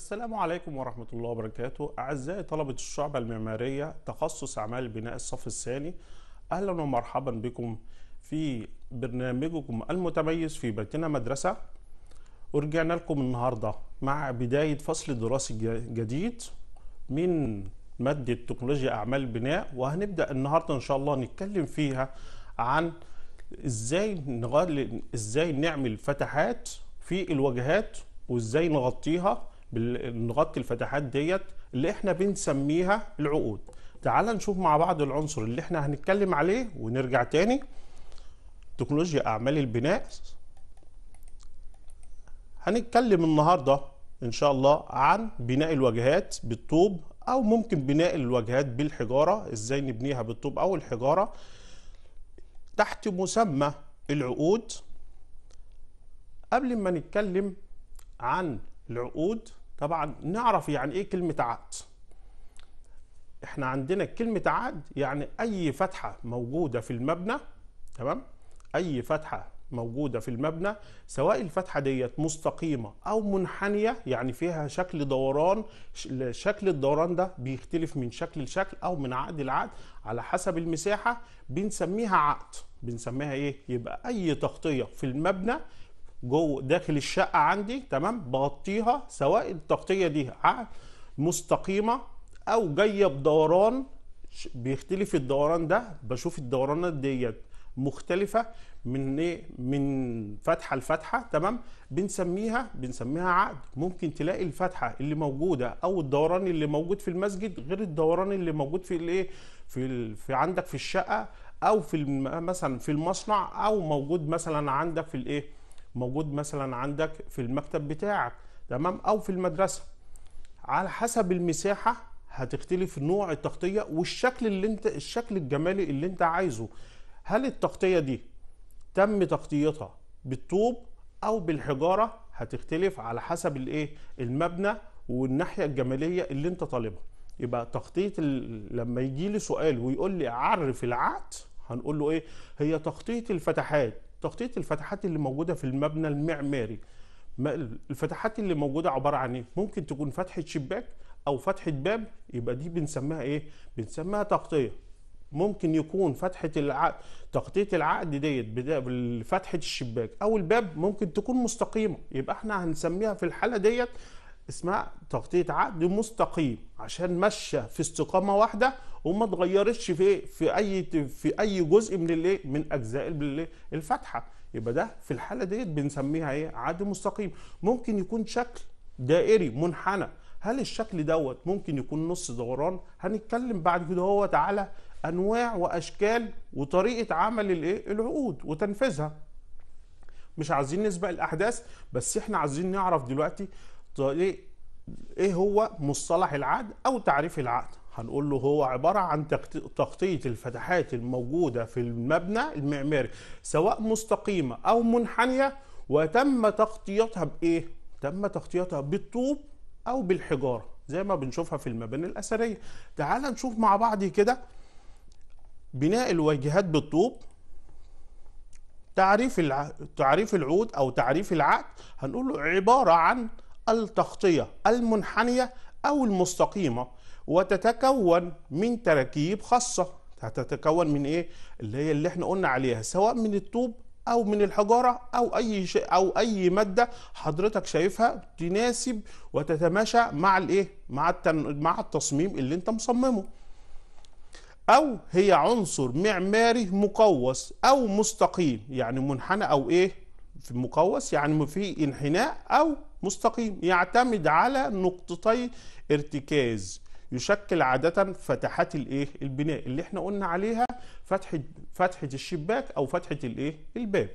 السلام عليكم ورحمة الله وبركاته أعزائي طلبة الشعبة المعمارية تخصص أعمال البناء الصف الثاني أهلا ومرحبا بكم في برنامجكم المتميز في بيتنا مدرسة ورجعنا لكم النهاردة مع بداية فصل دراسي جديد من مادة تكنولوجيا أعمال البناء وهنبدأ النهاردة إن شاء الله نتكلم فيها عن إزاي, نغل... إزاي نعمل فتحات في الواجهات وازاي نغطيها بنغطي الفتحات ديت اللي احنا بنسميها العقود تعال نشوف مع بعض العنصر اللي احنا هنتكلم عليه ونرجع تاني تكنولوجيا اعمال البناء هنتكلم النهارده ان شاء الله عن بناء الواجهات بالطوب او ممكن بناء الواجهات بالحجاره ازاي نبنيها بالطوب او الحجاره تحت مسمى العقود قبل ما نتكلم عن العقود طبعا نعرف يعني ايه كلمه عقد احنا عندنا كلمه عقد يعني اي فتحه موجوده في المبنى تمام اي فتحه موجوده في المبنى سواء الفتحه ديت مستقيمه او منحنيه يعني فيها شكل دوران شكل الدوران ده بيختلف من شكل لشكل او من عقد لعقد على حسب المساحه بنسميها عقد بنسميها ايه يبقى اي تغطيه في المبنى جوه داخل الشقه عندي تمام بغطيها سواء التغطيه دي مستقيمه او جايه بدوران بيختلف الدوران ده بشوف الدورانات ديت مختلفه من ايه من فتحه لفتحه تمام بنسميها بنسميها عقد ممكن تلاقي الفتحه اللي موجوده او الدوران اللي موجود في المسجد غير الدوران اللي موجود في الايه في ال... في عندك في الشقه او في الم... مثلا في المصنع او موجود مثلا عندك في الايه موجود مثلا عندك في المكتب بتاعك تمام او في المدرسه على حسب المساحه هتختلف نوع التغطيه والشكل اللي انت الشكل الجمالي اللي انت عايزه هل التغطيه دي تم تغطيتها بالطوب او بالحجاره هتختلف على حسب الايه المبنى والناحيه الجماليه اللي انت طالبها يبقى تغطيه لما يجي لي سؤال ويقول لي عرف العقد هنقول له ايه هي تغطيه الفتحات تغطيه الفتحات اللي موجوده في المبنى المعماري الفتحات اللي موجوده عباره عن ايه ممكن تكون فتحه شباك او فتحه باب يبقى دي بنسميها ايه بنسميها تغطيه ممكن يكون فتحه العقد تغطيه العقد ديت بفتحه الشباك او الباب ممكن تكون مستقيمه يبقى احنا هنسميها في الحاله ديت اسمها تغطيه عقد مستقيم عشان ماشيه في استقامه واحده وما اتغيرتش في في اي في اي جزء من الايه من اجزاء الفتحه يبقى ده في الحاله ديت بنسميها ايه عادي مستقيم ممكن يكون شكل دائري منحنى هل الشكل دوت ممكن يكون نص دوران هنتكلم بعد كده هو تعالى انواع واشكال وطريقه عمل الايه العقود وتنفيذها مش عايزين نسبق الاحداث بس احنا عايزين نعرف دلوقتي ايه هو مصطلح العقد او تعريف العقد هنقول له هو عبارة عن تغطية الفتحات الموجودة في المبنى المعماري سواء مستقيمة أو منحنية وتم تغطيتها بإيه؟ تم تغطيتها بالطوب أو بالحجارة زي ما بنشوفها في المباني الأثرية تعال نشوف مع بعض كده بناء الواجهات بالطوب تعريف تعريف العود أو تعريف العقد هنقول له عبارة عن التغطية المنحنية أو المستقيمة وتتكون من تراكيب خاصة هتتكون من ايه اللي هي اللي احنا قلنا عليها سواء من الطوب او من الحجاره او اي شيء او اي ماده حضرتك شايفها تناسب وتتماشى مع الايه مع التن... مع التصميم اللي انت مصممه او هي عنصر معماري مقوس او مستقيم يعني منحنى او ايه في مقوس يعني في انحناء او مستقيم يعتمد على نقطتي ارتكاز يشكل عاده فتحات الايه البناء اللي احنا قلنا عليها فتحه فتحه الشباك او فتحه الايه الباب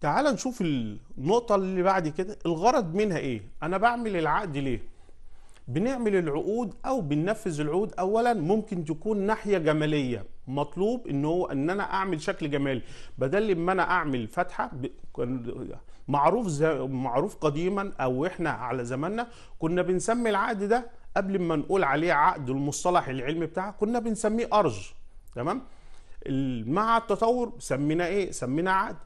تعال نشوف النقطه اللي بعد كده الغرض منها ايه انا بعمل العقد ليه بنعمل العقود او بننفذ العقود اولا ممكن تكون ناحيه جماليه مطلوب ان هو ان انا اعمل شكل جمالي بدل ما انا اعمل فتحه ب... معروف معروف قديما او احنا على زماننا كنا بنسمي العقد ده قبل ما نقول عليه عقد المصطلح العلمي بتاعه كنا بنسميه ارج تمام مع التطور سميناه ايه سميناه عقد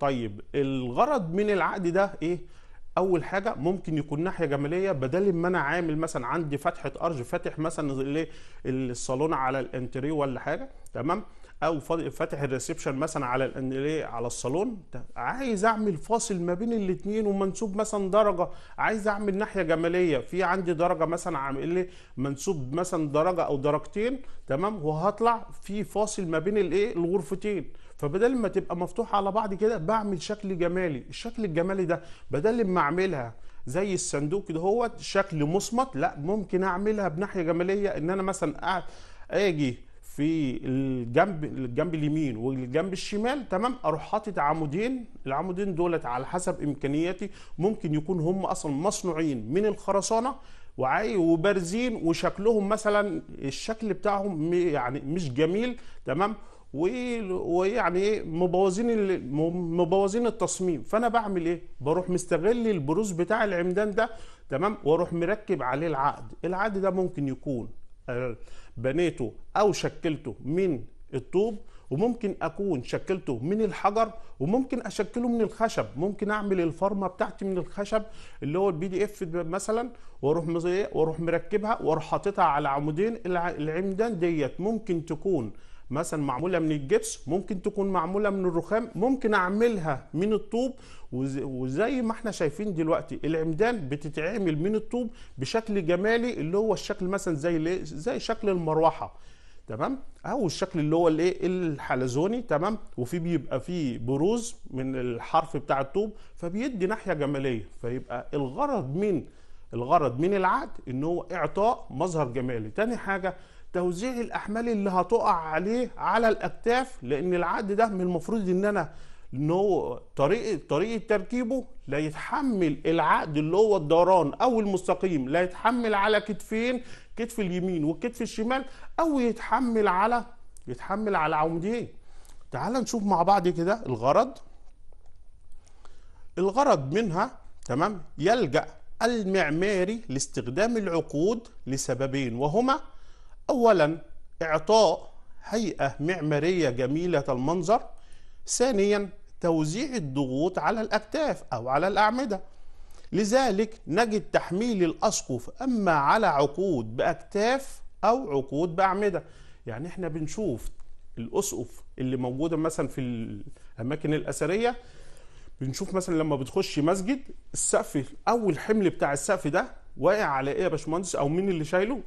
طيب الغرض من العقد ده ايه اول حاجه ممكن يكون ناحيه جماليه بدل ما انا عامل مثلا عندي فتحه ارج فاتح مثلا الصالون على الانتريه ولا حاجه تمام او فاتح الريسبشن مثلا على على الصالون عايز اعمل فاصل ما بين الاثنين ومنسوب مثلا درجه عايز اعمل ناحيه جماليه في عندي درجه مثلا عامل لي منسوب مثلا درجه او درجتين تمام وهطلع في فاصل ما بين الايه الغرفتين فبدل ما تبقى مفتوحه على بعض كده بعمل شكل جمالي الشكل الجمالي ده بدل ما اعملها زي الصندوق كده هو شكل مصمت لا ممكن اعملها بناحيه جماليه ان انا مثلا اجي في الجنب الجنب اليمين والجنب الشمال تمام اروح حاطط عمودين العمودين دولت على حسب امكانياتي ممكن يكون هم اصلا مصنوعين من الخرسانه وعي وبارزين وشكلهم مثلا الشكل بتاعهم يعني مش جميل تمام ويعني ايه مبوظين مبوظين التصميم فانا بعمل ايه بروح مستغل البروز بتاع العمدان ده تمام واروح مركب عليه العقد العقد ده ممكن يكون آه، بنيته او شكلته من الطوب وممكن اكون شكلته من الحجر وممكن اشكله من الخشب ممكن اعمل الفرمه بتاعتي من الخشب اللي هو البي دي اف مثلا واروح إيه؟ واروح مركبها واروح حاططها على عمودين العمدان ديت ممكن تكون مثلا معموله من الجبس ممكن تكون معموله من الرخام ممكن اعملها من الطوب وزي ما احنا شايفين دلوقتي العمدان بتتعمل من الطوب بشكل جمالي اللي هو الشكل مثلا زي زي شكل المروحه تمام او الشكل اللي هو الايه الحلزوني تمام وفي بيبقى فيه بروز من الحرف بتاع الطوب فبيدي ناحيه جماليه فيبقى الغرض من الغرض من العقد ان هو اعطاء مظهر جمالي تاني حاجه توزيع الاحمال اللي هتقع عليه على الاكتاف لان العقد ده من المفروض ان انا ان هو طريقه طريقه تركيبه لا يتحمل العقد اللي هو الدوران او المستقيم لا يتحمل على كتفين كتف اليمين والكتف الشمال او يتحمل على يتحمل على عمودين تعال نشوف مع بعض كده الغرض الغرض منها تمام يلجأ المعماري لاستخدام العقود لسببين وهما أولا إعطاء هيئة معمارية جميلة المنظر ثانيا توزيع الضغوط على الأكتاف أو على الأعمدة لذلك نجد تحميل الأسقف أما على عقود بأكتاف أو عقود بأعمدة يعني احنا بنشوف الأسقف اللي موجودة مثلا في الأماكن الأثرية بنشوف مثلا لما بتخش مسجد السقف أول حمل بتاع السقف ده واقع على إيه يا باشمهندس أو مين اللي شايله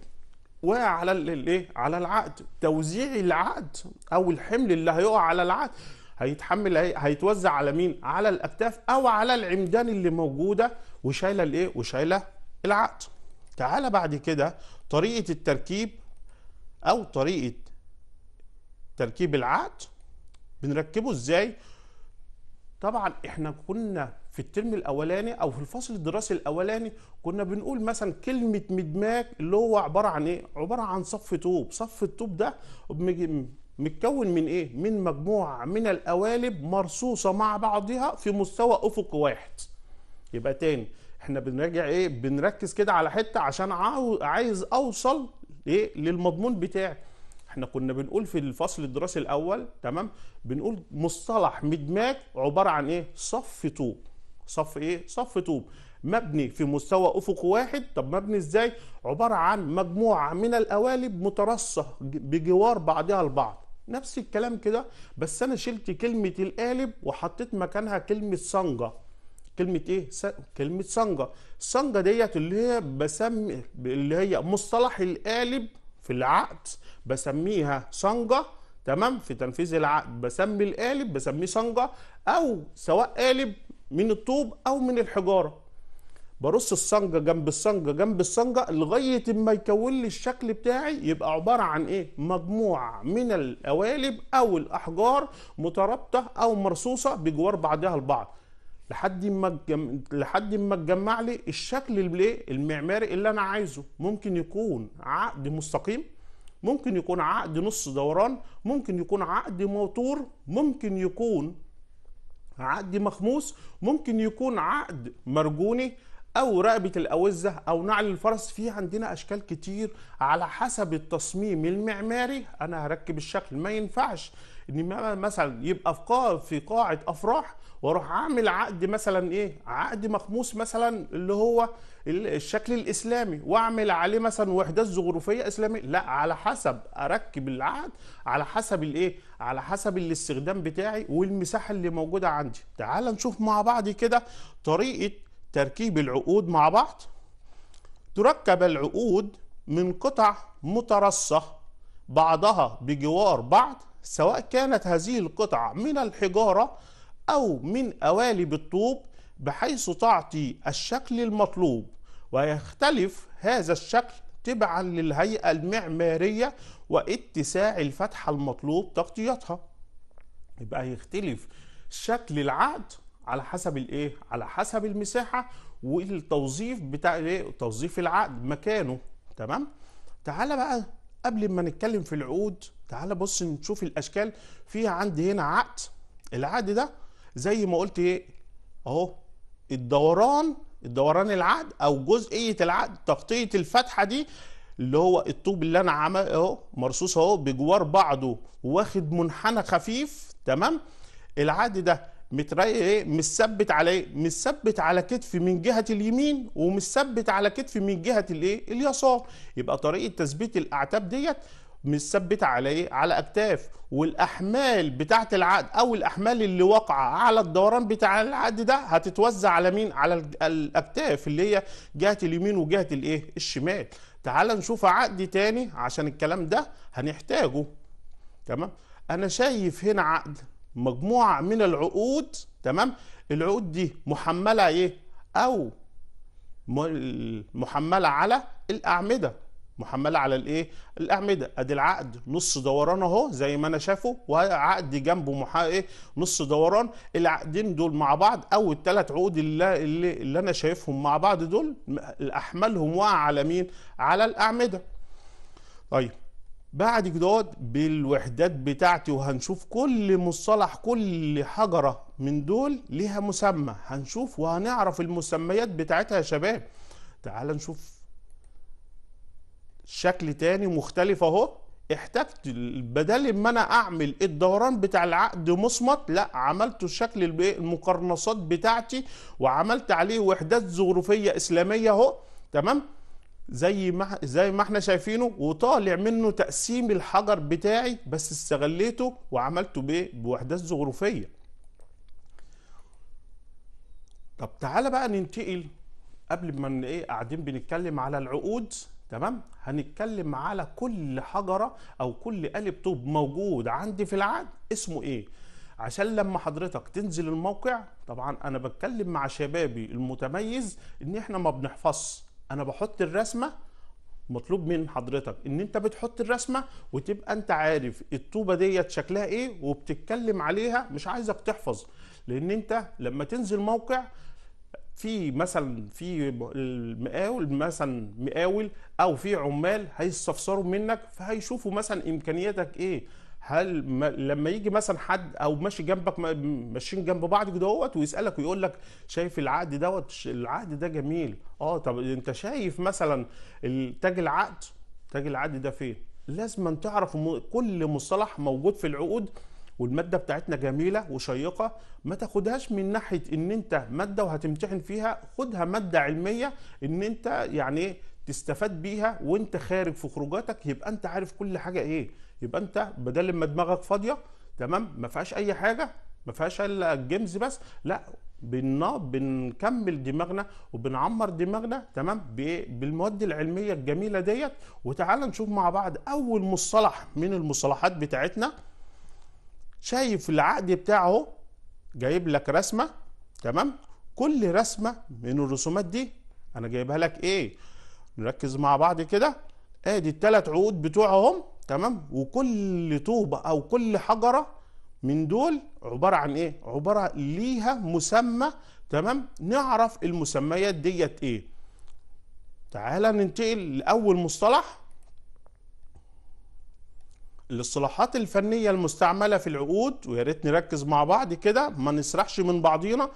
وعلى الايه على العقد توزيع العقد او الحمل اللي هيقع على العقد هيتحمل هيتوزع على مين على الاكتاف او على العمدان اللي موجوده وشايله الايه وشايله العقد تعالى بعد كده طريقه التركيب او طريقه تركيب العقد بنركبه ازاي طبعا احنا كنا في الترم الاولاني او في الفصل الدراسي الاولاني كنا بنقول مثلا كلمه مدماج اللي هو عباره عن ايه عباره عن صف طوب صف الطوب ده متكون من ايه من مجموعه من القوالب مرصوصه مع بعضها في مستوى افق واحد يبقى تاني احنا بنراجع ايه بنركز كده على حته عشان عايز اوصل ايه للمضمون بتاعي احنا كنا بنقول في الفصل الدراسي الاول تمام بنقول مصطلح مدماج عباره عن ايه صف طوب صف ايه صف طوب مبني في مستوى افق واحد طب مبني ازاي عباره عن مجموعه من القوالب مترصه بجوار بعضها البعض نفس الكلام كده بس انا شلت كلمه القالب وحطيت مكانها كلمه صنجه كلمه ايه س... كلمه صنجه الصنجه ديت اللي هي بسمي اللي هي مصطلح القالب في العقد بسميها صنجه تمام في تنفيذ العقد بسمي القالب بسميه صنجه او سواء قالب من الطوب او من الحجاره برص الصنجة جنب الصنجة جنب الصنجة لغاية ما يكون لي الشكل بتاعي يبقى عبارة عن ايه مجموعة من القوالب او الاحجار مترابطة او مرصوصة بجوار بعضها البعض لحد ما جم... لحد ما تجمع لي الشكل اللي المعماري اللي انا عايزه ممكن يكون عقد مستقيم ممكن يكون عقد نص دوران ممكن يكون عقد موتور ممكن يكون عقد مخموس ممكن يكون عقد مرجوني او رقبه الاوزه او نعل الفرس في عندنا اشكال كتير على حسب التصميم المعماري انا هركب الشكل ما ينفعش ان مثلا يبقى في قاعه في قاعه افراح واروح اعمل عقد مثلا ايه عقد مخموس مثلا اللي هو الشكل الاسلامي واعمل عليه مثلا وحدات ظروفيه اسلاميه لا على حسب اركب العقد على حسب الايه على حسب الاستخدام بتاعي والمساحه اللي موجوده عندي تعال نشوف مع بعض كده طريقه تركيب العقود مع بعض تركب العقود من قطع مترصه بعضها بجوار بعض سواء كانت هذه القطع من الحجاره او من قوالب الطوب بحيث تعطي الشكل المطلوب ويختلف هذا الشكل تبعا للهيئة المعمارية واتساع الفتحة المطلوب تغطيتها يبقى يختلف شكل العقد على حسب الايه على حسب المساحة والتوظيف بتاع ايه توظيف العقد مكانه تمام تعالى بقى قبل ما نتكلم في العقود تعالى بص نشوف الاشكال في عندي هنا عقد العقد ده زي ما قلت ايه اهو الدوران الدوران العقد او جزئيه العقد تغطيه الفتحه دي اللي هو الطوب اللي انا عمل اهو مرصوص اهو بجوار بعضه واخد منحنى خفيف تمام العقد ده متري ايه متثبت على ايه متثبت على كتفي من جهه اليمين ومثبت على كتفي من جهه الايه اليسار يبقى طريقه تثبيت الاعتاب ديت متثبته على على اكتاف والاحمال بتاعه العقد او الاحمال اللي واقعه على الدوران بتاع العقد ده هتتوزع على مين على الاكتاف اللي هي جهه اليمين وجهه الايه الشمال تعال نشوف عقد تاني عشان الكلام ده هنحتاجه تمام انا شايف هنا عقد مجموعه من العقود تمام العقود دي محمله ايه او محمله على الاعمده محمله على الايه الاعمده ادي العقد نص دوران اهو زي ما انا شافه وعقد جنبه محا ايه نص دوران العقدين دول مع بعض او الثلاث عقود اللي, اللي, اللي انا شايفهم مع بعض دول احمالهم واقع على مين على الاعمده طيب بعد كده بالوحدات بتاعتي وهنشوف كل مصطلح كل حجره من دول ليها مسمى هنشوف وهنعرف المسميات بتاعتها يا شباب تعال نشوف شكل تاني مختلف اهو احتجت بدل ما انا اعمل الدوران بتاع العقد مصمت لا عملت شكل المقرنصات بتاعتي وعملت عليه وحدات ظروفيه اسلاميه اهو تمام زي ما زي ما احنا شايفينه وطالع منه تقسيم الحجر بتاعي بس استغليته وعملته بايه بوحدات ظروفيه طب تعالى بقى ننتقل قبل ما ايه قاعدين بنتكلم على العقود تمام هنتكلم على كل حجره او كل قالب طوب موجود عندي في العقد اسمه ايه عشان لما حضرتك تنزل الموقع طبعا انا بتكلم مع شبابي المتميز ان احنا ما بنحفظش انا بحط الرسمه مطلوب من حضرتك ان انت بتحط الرسمه وتبقى انت عارف الطوبه ديت شكلها ايه وبتتكلم عليها مش عايزك تحفظ لان انت لما تنزل موقع في مثلا في المقاول مثلا مقاول او في عمال هيستفسروا منك فهيشوفوا مثلا امكانياتك ايه هل ما لما يجي مثلا حد او ماشي جنبك ماشيين جنب بعض كده دوت ويسالك ويقول لك شايف العقد دوت العقد ده جميل اه طب انت شايف مثلا تاج العقد تاج العقد ده فين لازم تعرف كل مصطلح موجود في العقود والماده بتاعتنا جميله وشيقه ما تاخدهاش من ناحيه ان انت ماده وهتمتحن فيها خدها ماده علميه ان انت يعني تستفاد بيها وانت خارج في خروجاتك يبقى انت عارف كل حاجه ايه يبقى انت بدل ما دماغك فاضيه تمام ما فيهاش اي حاجه ما فيهاش الا الجيمز بس لا بن... بنكمل دماغنا وبنعمر دماغنا تمام بالمواد العلميه الجميله ديت وتعال نشوف مع بعض اول مصطلح من المصطلحات بتاعتنا شايف العقد بتاعه جايب لك رسمه تمام كل رسمه من الرسومات دي انا جايبها لك ايه نركز مع بعض كده ادي الثلاث عقود بتوعهم تمام وكل طوبه او كل حجره من دول عباره عن ايه عباره ليها مسمى تمام نعرف المسميات ديت ايه تعالى ننتقل لاول مصطلح الاصطلاحات الفنية المستعملة في العقود ويا ريت نركز مع بعض كده ما نسرحش من بعضينا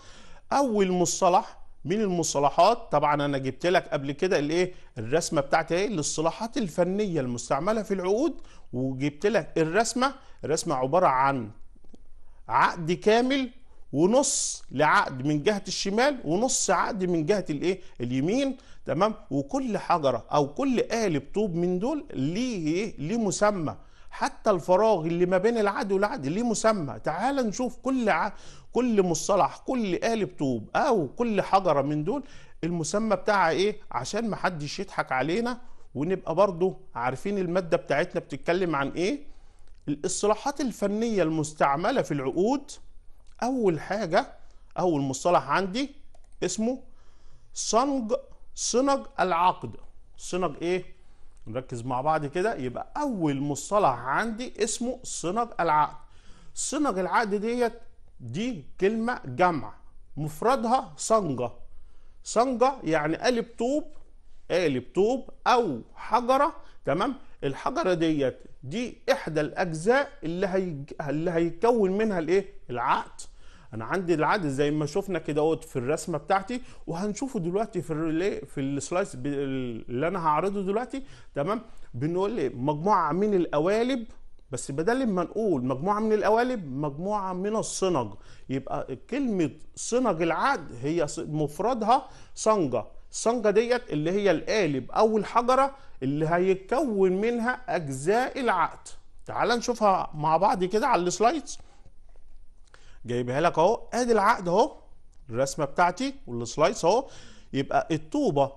أول مصطلح من المصطلحات طبعا أنا جبت لك قبل كده الايه الرسمة بتاعت ايه الاصطلاحات الفنية المستعملة في العقود وجبت لك الرسمة الرسمة عبارة عن عقد كامل ونص لعقد من جهة الشمال ونص عقد من جهة الايه اليمين تمام وكل حجرة أو كل قالب طوب من دول ليه إيه ليه مسمى حتى الفراغ اللي ما بين العهد والعهد ليه مسمى تعال نشوف كل ع... كل مصطلح كل قالب طوب او كل حجره من دول المسمى بتاعها ايه عشان ما حدش يضحك علينا ونبقى برضه عارفين الماده بتاعتنا بتتكلم عن ايه الاصطلاحات الفنيه المستعمله في العقود اول حاجه اول مصطلح عندي اسمه صنج صنج العقد صنج ايه نركز مع بعض كده يبقى اول مصطلح عندي اسمه صنج العقد صنج العقد ديت دي كلمه جمع مفردها صنجه صنجه يعني قالب طوب قالب طوب او حجره تمام الحجره ديت دي احدى الاجزاء اللي هي اللي هيكون منها الايه العقد انا عندي العدد زي ما شفنا كده اهوت في الرسمه بتاعتي وهنشوفه دلوقتي في الريلي إيه، في السلايس اللي انا هعرضه دلوقتي تمام بنقول ايه مجموعه من القوالب بس بدل ما نقول مجموعه من القوالب مجموعه من الصنج يبقى كلمه صنج العد هي مفردها صنجه الصنجه ديت اللي هي القالب او الحجره اللي هيتكون منها اجزاء العقد تعال نشوفها مع بعض كده على السلايدز جايبها لك اهو ادي العقد اهو الرسمه بتاعتي والسلايس اهو يبقى الطوبه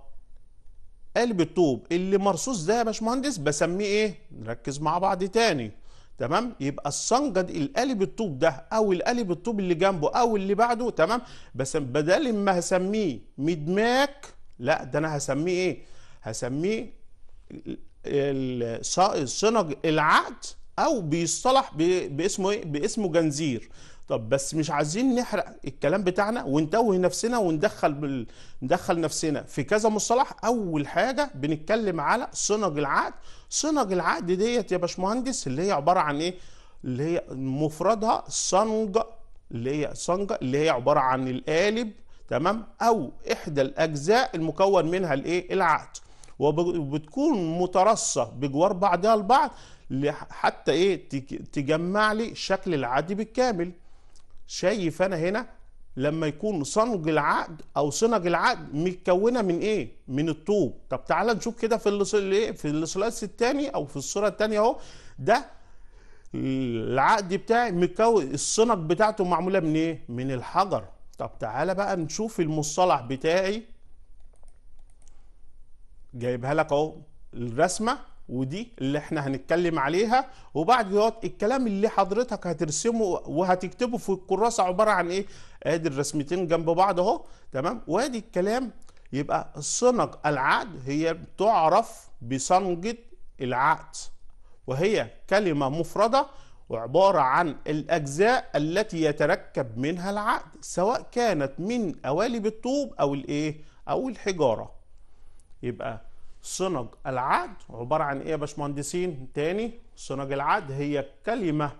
قلب الطوب اللي مرصوص ده يا باشمهندس بسميه ايه نركز مع بعض تاني تمام يبقى السنجد القالب الطوب ده او القالب الطوب اللي جنبه او اللي بعده تمام بس بدل ما هسميه مدماك لا ده انا هسميه ايه هسميه الصنج العقد او بيصطلح باسمه ايه باسمه جنزير طب بس مش عايزين نحرق الكلام بتاعنا ونتوه نفسنا وندخل بال... ندخل نفسنا في كذا مصطلح اول حاجه بنتكلم على صنج العقد صنج العقد ديت يا باشمهندس اللي هي عباره عن ايه اللي هي مفردها صنج اللي هي صنج اللي هي عباره عن القالب تمام او احدى الاجزاء المكون منها الايه العقد وبتكون مترصه بجوار بعضها البعض حتى ايه تجمع لي شكل العقد بالكامل شايف انا هنا لما يكون صنج العقد او صنج العقد متكونه من ايه من الطوب طب تعالى نشوف كده في اللي في السلايس الثاني او في الصوره الثانيه اهو ده العقد بتاعي متكون الصنج بتاعته معموله من ايه من الحجر طب تعالى بقى نشوف المصطلح بتاعي جايبها لك اهو الرسمه ودي اللي احنا هنتكلم عليها وبعد دوت الكلام اللي حضرتك هترسمه وهتكتبه في الكراسه عباره عن ايه ادي الرسمتين جنب بعض اهو تمام وادي الكلام يبقى صنق العقد هي بتعرف بصنجه العقد وهي كلمه مفرده وعباره عن الاجزاء التي يتركب منها العقد سواء كانت من قوالب الطوب او الايه او الحجاره يبقى صنج العقد عبارة عن إيه يا باشمهندسين؟ تاني صنج العقد هي الكلمة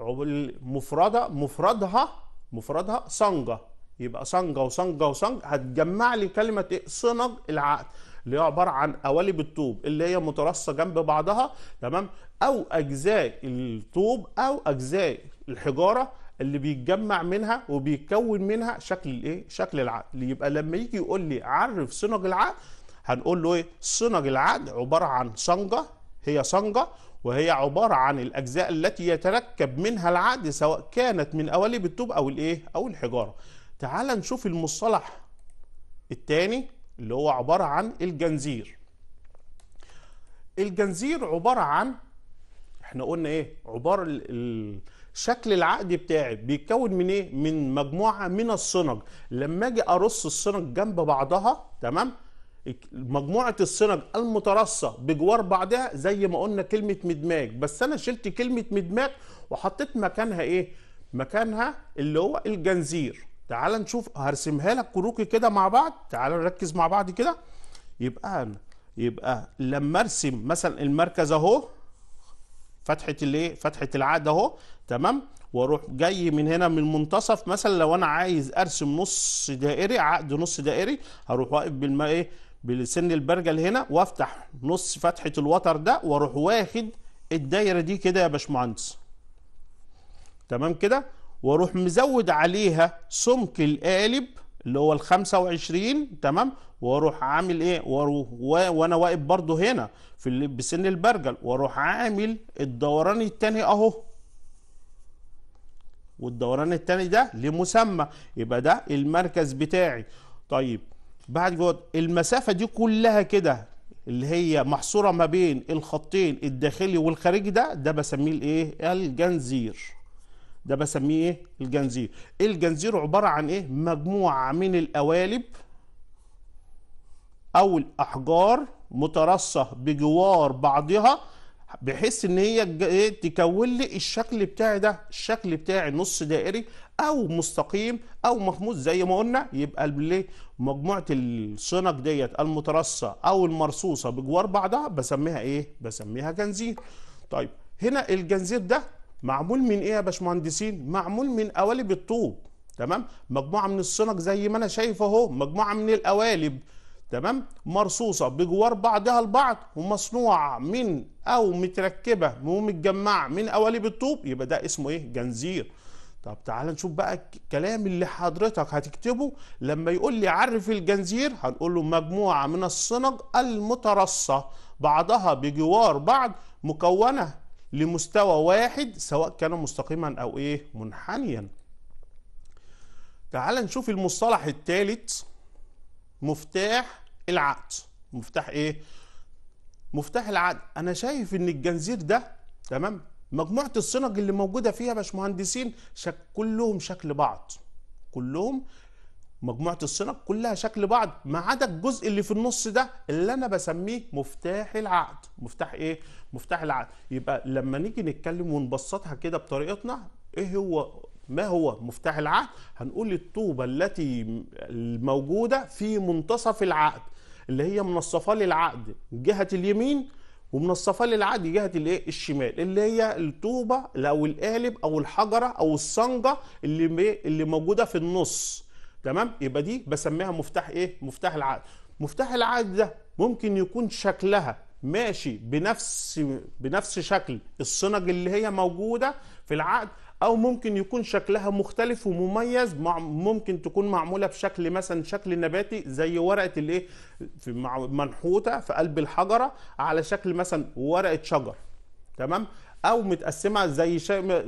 مفردة مفردها مفردها صنجة يبقى صنجة وصنجة وصنج هتجمع لي كلمة إيه؟ صنج العقد اللي هي عبارة عن قوالب الطوب اللي هي مترصة جنب بعضها تمام أو أجزاء الطوب أو أجزاء الحجارة اللي بيتجمع منها وبيكون منها شكل الايه؟ شكل العقد، يبقى لما يجي يقول لي عرف صنج العقد هنقول له ايه صنج العقد عباره عن صنجه هي صنجه وهي عباره عن الاجزاء التي يتركب منها العقد سواء كانت من اواليب الطوب او الايه او الحجاره تعال نشوف المصطلح الثاني اللي هو عباره عن الجنزير الجنزير عباره عن احنا قلنا ايه عباره شكل العقد بتاعي بيتكون من ايه من مجموعه من الصنج لما اجي ارص الصنج جنب بعضها تمام مجموعه السنج المترصه بجوار بعضها زي ما قلنا كلمه مدماج بس انا شلت كلمه مدماج وحطيت مكانها ايه مكانها اللي هو الجنزير تعال نشوف هرسمها لك كروكي كده مع بعض تعال نركز مع بعض كده يبقى انا يبقى لما ارسم مثلا المركز اهو فتحه الايه فتحه العقد اهو تمام واروح جاي من هنا من منتصف مثلا لو انا عايز ارسم نص دائري عقد نص دائري هروح واقف بالما ايه بسن البرجل هنا وافتح نص فتحه الوتر ده واروح واخد الدايره دي كده يا باشمهندس تمام كده واروح مزود عليها سمك القالب اللي هو ال 25 تمام واروح عامل ايه واروح وانا واقف برده هنا في بسن البرجل واروح عامل الدوران الثاني اهو والدوران الثاني ده لمسمى يبقى ده المركز بتاعي طيب بعد جوه المسافه دي كلها كده اللي هي محصوره ما بين الخطين الداخلي والخارجي ده ده بسميه الايه الجنزير ده بسميه ايه الجنزير الجنزير عباره عن ايه مجموعه من القوالب او الاحجار مترصه بجوار بعضها بحيث ان هي إيه، تكون لي الشكل بتاعي ده الشكل بتاعي نص دائري او مستقيم او مخموس زي ما قلنا يبقى إيه، مجموعه الصنج ديت المترصه او المرصوصه بجوار بعضها بسميها ايه بسميها جنزير طيب هنا الجنزير ده معمول من ايه يا باشمهندسين معمول من قوالب الطوب تمام مجموعه من الصنج زي ما انا شايف اهو مجموعه من القوالب تمام مرصوصه بجوار بعضها البعض ومصنوعه من او متركبه ومتجمعه من قوالب الطوب يبقى ده اسمه ايه جنزير طب تعال نشوف بقى الكلام اللي حضرتك هتكتبه لما يقول لي عرف الجنزير هنقول له مجموعه من الصنج المترصه بعضها بجوار بعض مكونه لمستوى واحد سواء كان مستقيما او ايه منحنيا تعال نشوف المصطلح الثالث مفتاح العقد مفتاح ايه مفتاح العقد انا شايف ان الجنزير ده تمام مجموعه الصنج اللي موجوده فيها باشمهندسين شك كلهم شكل بعض كلهم مجموعه الصنج كلها شكل بعض ما عدا الجزء اللي في النص ده اللي انا بسميه مفتاح العقد مفتاح ايه مفتاح العقد يبقى لما نيجي نتكلم ونبسطها كده بطريقتنا ايه هو ما هو مفتاح العقد هنقول الطوبه التي الموجوده في منتصف العقد اللي هي منصفة للعقد جهة اليمين ومنصفة للعقد جهة الايه الشمال اللي هي الطوبة او القالب او الحجرة او الصنجة اللي اللي موجودة في النص تمام يبقى دي بسميها مفتاح ايه مفتاح العقد مفتاح العقد ده ممكن يكون شكلها ماشي بنفس بنفس شكل الصنج اللي هي موجوده في العقد او ممكن يكون شكلها مختلف ومميز مع ممكن تكون معموله بشكل مثلا شكل نباتي زي ورقه الايه منحوته في قلب الحجره على شكل مثلا ورقه شجر تمام او متقسمه زي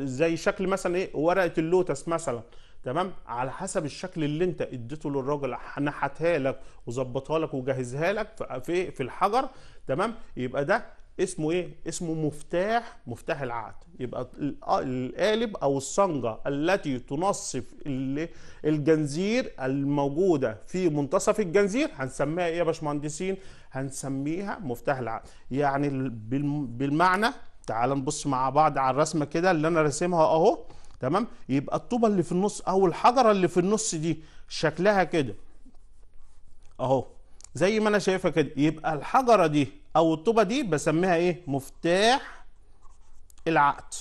زي شكل مثلا ايه ورقه اللوتس مثلا تمام على حسب الشكل اللي انت اديته للراجل نحتها لك وظبطها لك وجهزها لك في في الحجر تمام يبقى ده اسمه ايه؟ اسمه مفتاح مفتاح العقد يبقى القالب او الصنجه التي تنصف الجنزير الموجوده في منتصف الجنزير هنسميها ايه يا باشمهندسين؟ هنسميها مفتاح العقد يعني بالمعنى تعال نبص مع بعض على الرسمه كده اللي انا راسمها اهو تمام يبقى الطوبه اللي في النص او الحجره اللي في النص دي شكلها كده اهو زي ما انا شايفها كده يبقى الحجره دي او الطوبه دي بسميها ايه مفتاح العقد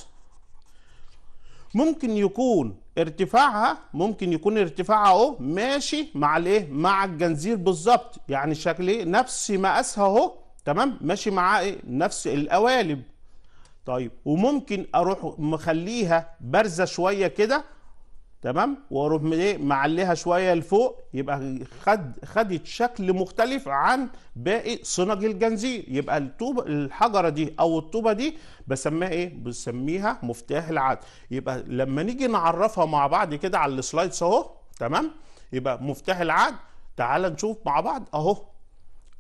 ممكن يكون ارتفاعها ممكن يكون ارتفاعها اهو ماشي مع الايه مع الجنزير بالظبط يعني شكل ايه نفس مقاسها اهو تمام ماشي معاه ايه نفس القوالب طيب وممكن اروح مخليها بارزه شويه كده تمام واروح ايه معليها شويه لفوق يبقى خد خدت شكل مختلف عن باقي صنج الجنزير يبقى الطوبه الحجره دي او الطوبه دي بسميها ايه بسميها مفتاح العدل يبقى لما نيجي نعرفها مع بعض كده على السلايدز اهو تمام يبقى مفتاح العدل تعال نشوف مع بعض اهو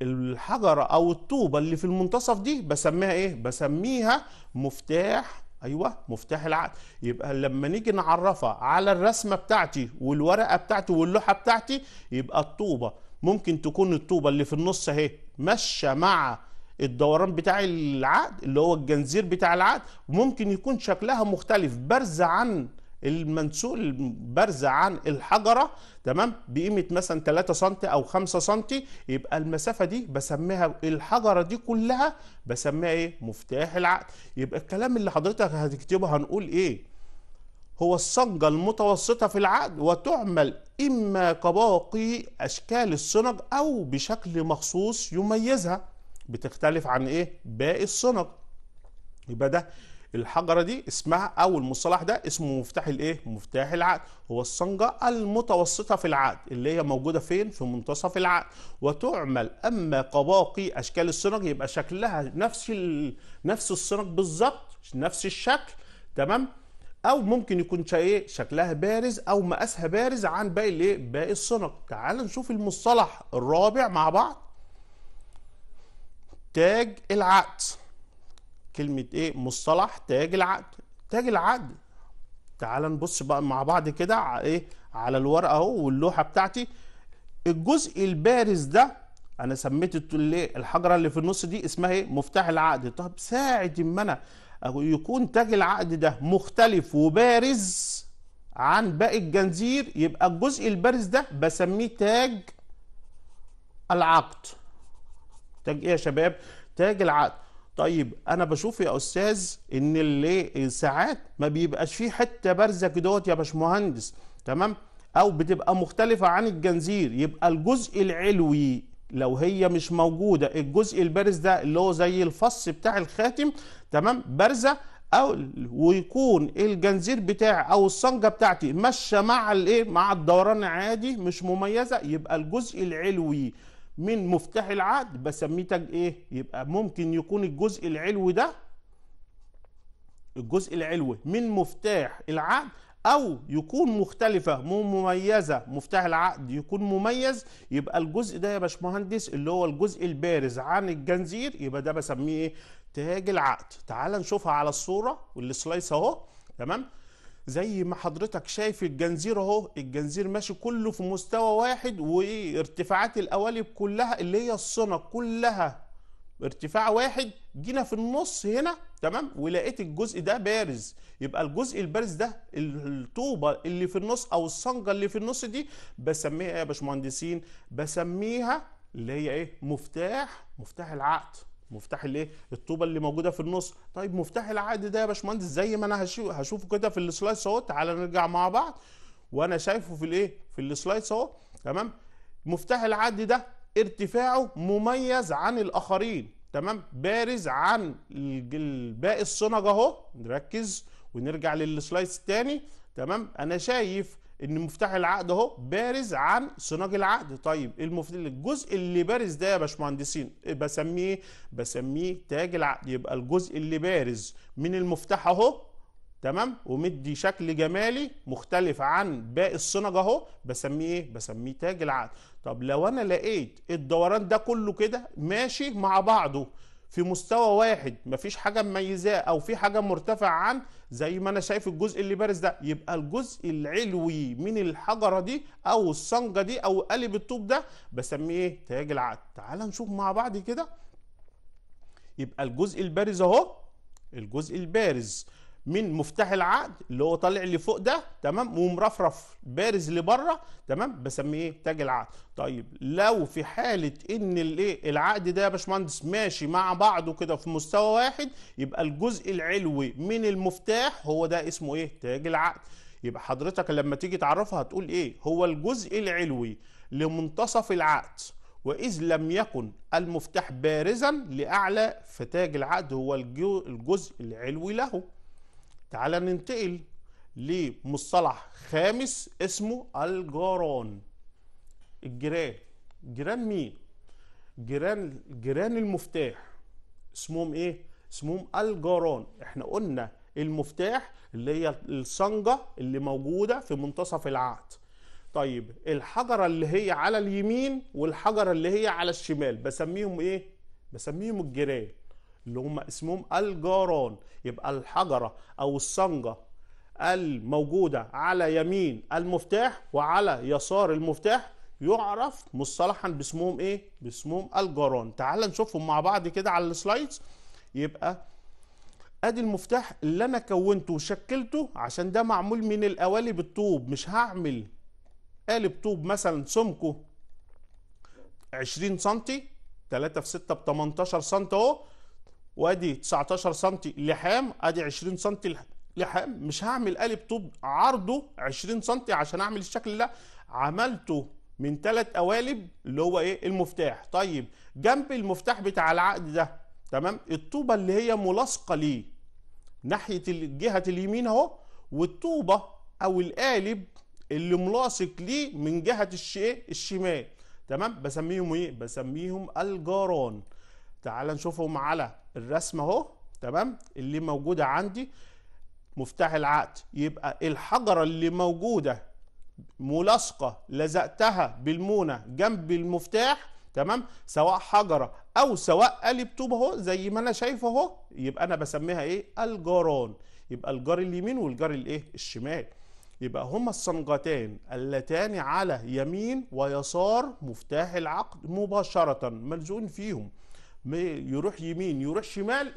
الحجره او الطوبه اللي في المنتصف دي بسميها ايه بسميها مفتاح ايوه مفتاح العقد يبقى لما نيجي نعرفها على الرسمه بتاعتي والورقه بتاعتي واللوحه بتاعتي يبقى الطوبه ممكن تكون الطوبه اللي في النص اهي ماشيه مع الدوران بتاع العقد اللي هو الجنزير بتاع العقد وممكن يكون شكلها مختلف بارز عن المنسوق البارزه عن الحجره تمام بقيمه مثلا 3 سم او 5 سم يبقى المسافه دي بسميها الحجره دي كلها بسميها ايه مفتاح العقد يبقى الكلام اللي حضرتك هتكتبه هنقول ايه هو الصجة المتوسطة في العقد وتعمل إما كباقي أشكال الصنج أو بشكل مخصوص يميزها بتختلف عن إيه باقي الصنج يبقى ده الحجره دي اسمها او المصطلح ده اسمه مفتاح الايه مفتاح العقد هو الصنجه المتوسطه في العقد اللي هي موجوده فين في منتصف العقد وتعمل اما كباقي اشكال الصنج يبقى شكلها نفس ال... نفس الصنج بالظبط نفس الشكل تمام او ممكن يكون ايه شكلها بارز او مقاسها بارز عن باقي الايه باقي الصنج تعال نشوف المصطلح الرابع مع بعض تاج العقد كلمه ايه مصطلح تاج العقد تاج العقد تعال نبص بقى مع بعض كده ايه على الورقه اهو واللوحه بتاعتي الجزء البارز ده انا سميت ليه الحجره اللي في النص دي اسمها ايه مفتاح العقد طب ساعه ما انا يكون تاج العقد ده مختلف وبارز عن باقي الجنزير يبقى الجزء البارز ده بسميه تاج العقد تاج ايه يا شباب تاج العقد طيب انا بشوف يا استاذ ان اللي ساعات ما بيبقاش فيه حته بارزه كدوت يا باشمهندس تمام او بتبقى مختلفه عن الجنزير يبقى الجزء العلوي لو هي مش موجوده الجزء البارز ده اللي هو زي الفص بتاع الخاتم تمام بارزه او ويكون الجنزير بتاعي او الصنجه بتاعتي ماشيه مع الايه مع الدوران عادي مش مميزه يبقى الجزء العلوي من مفتاح العقد بسميه تاج ايه يبقى ممكن يكون الجزء العلوي ده الجزء العلوي من مفتاح العقد او يكون مختلفه مميزه مفتاح العقد يكون مميز يبقى الجزء ده يا باشمهندس اللي هو الجزء البارز عن الجنزير يبقى ده بسميه ايه تاج العقد تعال نشوفها على الصوره والسلايس اهو تمام زي ما حضرتك شايف الجنزير اهو الجنزير ماشي كله في مستوى واحد وارتفاعات القوالب كلها اللي هي الصنة كلها ارتفاع واحد جينا في النص هنا تمام ولقيت الجزء ده بارز يبقى الجزء البارز ده الطوبه اللي في النص او الصنجه اللي في النص دي بسميها إيه يا باشمهندسين بسميها اللي هي ايه مفتاح مفتاح العقد مفتاح الايه الطوبه اللي موجوده في النص طيب مفتاح العقد ده يا باشمهندس زي ما انا هشوفه كده في السلايس اهو تعالى نرجع مع بعض وانا شايفه في الايه في السلايس اهو تمام مفتاح العقد ده ارتفاعه مميز عن الاخرين تمام بارز عن باقي الصنج اهو نركز ونرجع للسلايس الثاني تمام انا شايف ان مفتاح العقد اهو بارز عن صناج العقد طيب الجزء اللي بارز ده يا باشمهندسين بسميه بسميه تاج العقد يبقى الجزء اللي بارز من المفتاح اهو تمام ومدي شكل جمالي مختلف عن باقي الصنج اهو بسميه ايه؟ بسميه تاج العقد طب لو انا لقيت الدوران ده كله كده ماشي مع بعضه في مستوى واحد مفيش حاجه مميزاه او في حاجه مرتفع عن زي ما انا شايف الجزء اللي بارز ده يبقى الجزء العلوي من الحجره دي او الصنجه دي او قالب الطوب ده بسميه ايه تاج العقد تعال نشوف مع بعض كده يبقى الجزء البارز اهو الجزء البارز من مفتاح العقد اللي هو طالع اللي فوق ده تمام ومرفرف بارز لبره تمام بسميه ايه تاج العقد طيب لو في حاله ان الايه العقد ده يا باشمهندس ماشي مع بعضه كده في مستوى واحد يبقى الجزء العلوي من المفتاح هو ده اسمه ايه تاج العقد يبقى حضرتك لما تيجي تعرفها هتقول ايه هو الجزء العلوي لمنتصف العقد وإذ لم يكن المفتاح بارزا لأعلى فتاج العقد هو الجزء العلوي له تعال ننتقل لمصطلح خامس اسمه الجيران الجيران جيران مين جيران جيران المفتاح اسمهم ايه اسمهم الجيران احنا قلنا المفتاح اللي هي الصنجة اللي موجودة في منتصف العقد طيب الحجرة اللي هي على اليمين والحجرة اللي هي على الشمال بسميهم ايه بسميهم الجيران اللي هم اسمهم الجاران يبقى الحجرة أو الصنجة الموجودة على يمين المفتاح وعلى يسار المفتاح يعرف مصطلحا باسمهم ايه؟ باسمهم الجاران تعال نشوفهم مع بعض كده على السلايدز يبقى ادي المفتاح اللي انا كونته وشكلته عشان ده معمول من القوالب الطوب مش هعمل قالب طوب مثلا سمكه 20 سم 3 في 6 ب 18 سم اهو وادي 19 سم لحام ادي 20 سم لحام مش هعمل قالب طوب عرضه 20 سم عشان اعمل الشكل ده عملته من ثلاث قوالب اللي هو ايه المفتاح طيب جنب المفتاح بتاع العقد ده تمام الطوبه اللي هي ملاصقه ليه ناحيه الجهه اليمين اهو والطوبه او القالب اللي ملاصق ليه من جهه الشيء الشمال تمام بسميهم ايه بسميهم الجاران تعال نشوفهم على الرسم اهو تمام اللي موجوده عندي مفتاح العقد يبقى الحجره اللي موجوده ملاصقه لزقتها بالمونه جنب المفتاح تمام سواء حجره او سواء قالب طوب اهو زي ما انا شايفه اهو يبقى انا بسميها ايه الجاران يبقى الجار اليمين والجار الايه الشمال يبقى هما الصنجتان اللتان على يمين ويسار مفتاح العقد مباشره ملزوقين فيهم يروح يمين يروح شمال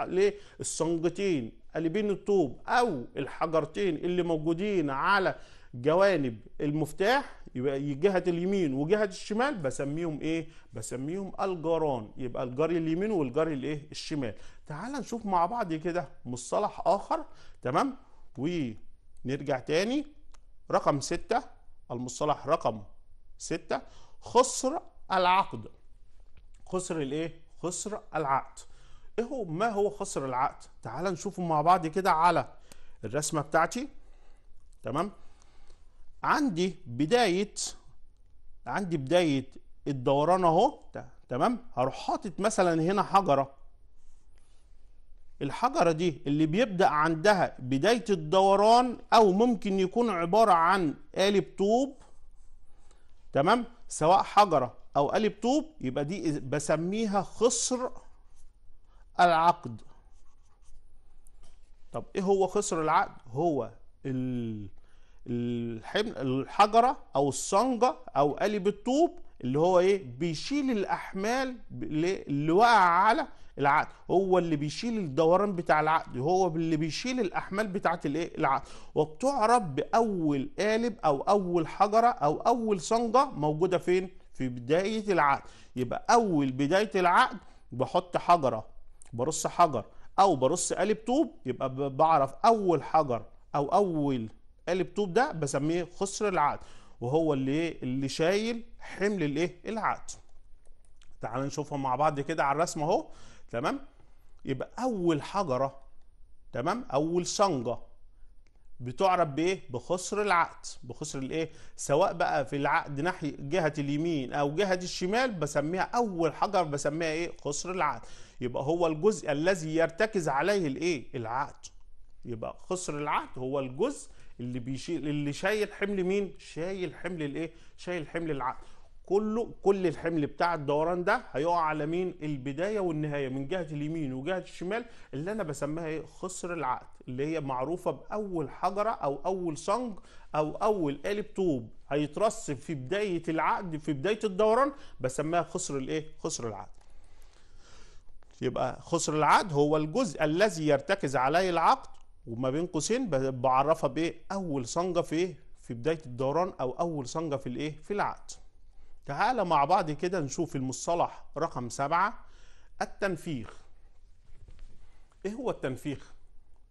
ليه الصنجتين قالبين الطوب او الحجرتين اللي موجودين على جوانب المفتاح يبقى جهه اليمين وجهه الشمال بسميهم ايه بسميهم الجران يبقى الجار اليمين والجار الايه الشمال تعال نشوف مع بعض كده مصطلح اخر تمام ونرجع تاني رقم ستة المصطلح رقم ستة خصر العقد خسر الايه خسر العقد ايه هو ما هو خسر العقد تعال نشوفه مع بعض كده على الرسمه بتاعتي تمام عندي بدايه عندي بدايه الدوران اهو تمام هروح حاطط مثلا هنا حجره الحجره دي اللي بيبدا عندها بدايه الدوران او ممكن يكون عباره عن قالب طوب تمام سواء حجره او قالب طوب يبقى دي بسميها خصر العقد طب ايه هو خصر العقد هو الحمل الحجره او الصنجه او قالب الطوب اللي هو ايه بيشيل الاحمال اللي وقع على العقد هو اللي بيشيل الدوران بتاع العقد هو اللي بيشيل الاحمال بتاعه الايه العقد وبتعرف باول قالب او اول حجره او اول صنجه موجوده فين في بداية العقد يبقى أول بداية العقد بحط حجرة برص حجر أو برص قالب طوب يبقى بعرف أول حجر أو أول قالب طوب ده بسميه خسر العقد وهو اللي إيه؟ اللي شايل حمل الايه العقد تعال نشوفهم مع بعض كده على الرسمه اهو تمام يبقى اول حجره تمام اول صنجه بتعرف بايه بخسر العقد بخسر الايه سواء بقى في العقد ناحيه جهه اليمين او جهه الشمال بسميها اول حجر بسميها ايه خسر العقد يبقى هو الجزء الذي يرتكز عليه الايه العقد يبقى خسر العقد هو الجزء اللي بيشيل اللي شايل حمل مين شايل حمل الايه شايل حمل العقد كله كل الحمل بتاع الدوران ده هيقع على مين البدايه والنهايه من جهه اليمين وجهه الشمال اللي انا بسميها ايه خسر العقد اللي هي معروفه باول حجره او اول صنج او اول قالب طوب هيترسب في بدايه العقد في بدايه الدوران بسميها خسر الايه؟ خسر العقد. يبقى خسر العقد هو الجزء الذي يرتكز عليه العقد وما بين قوسين بعرفها بايه؟ اول صنجه في إيه؟ في بدايه الدوران او اول صنجه في الايه؟ في العقد. تعالى مع بعض كده نشوف المصطلح رقم سبعه التنفيخ. ايه هو التنفيخ؟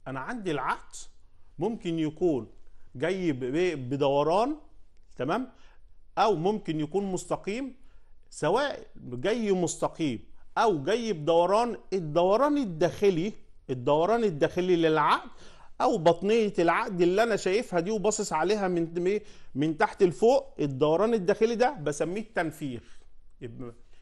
انا عندي العقد ممكن يكون جاي بدوران تمام او ممكن يكون مستقيم سواء جاي مستقيم او جاي بدوران الدوران الداخلي الدوران الداخلي للعقد او بطنيه العقد اللي انا شايفها دي وباصص عليها من من تحت لفوق الدوران الداخلي ده بسميه التنفيخ